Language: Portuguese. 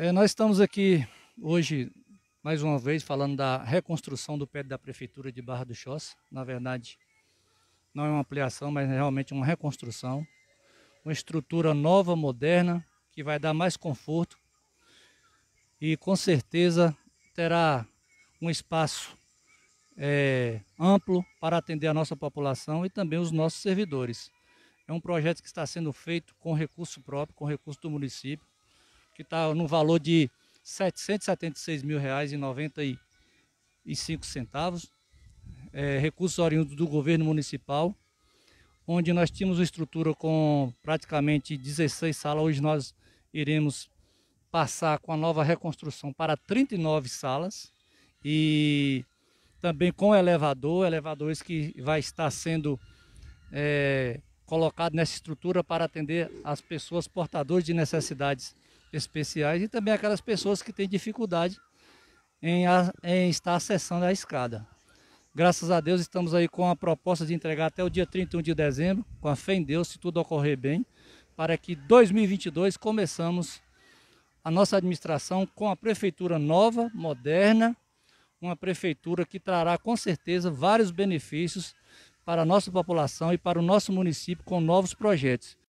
É, nós estamos aqui hoje, mais uma vez, falando da reconstrução do pé da Prefeitura de Barra do Choça. Na verdade, não é uma ampliação, mas é realmente uma reconstrução. Uma estrutura nova, moderna, que vai dar mais conforto e com certeza terá um espaço é, amplo para atender a nossa população e também os nossos servidores. É um projeto que está sendo feito com recurso próprio, com recurso do município que está no valor de R$ 776.000,95, é, recursos oriundos do governo municipal, onde nós tínhamos uma estrutura com praticamente 16 salas, hoje nós iremos passar com a nova reconstrução para 39 salas e também com elevador, elevador que vai estar sendo é, colocado nessa estrutura para atender as pessoas portadoras de necessidades especiais e também aquelas pessoas que têm dificuldade em, a, em estar acessando a escada. Graças a Deus estamos aí com a proposta de entregar até o dia 31 de dezembro, com a fé em Deus, se tudo ocorrer bem, para que 2022 começamos a nossa administração com a prefeitura nova, moderna, uma prefeitura que trará com certeza vários benefícios para a nossa população e para o nosso município com novos projetos.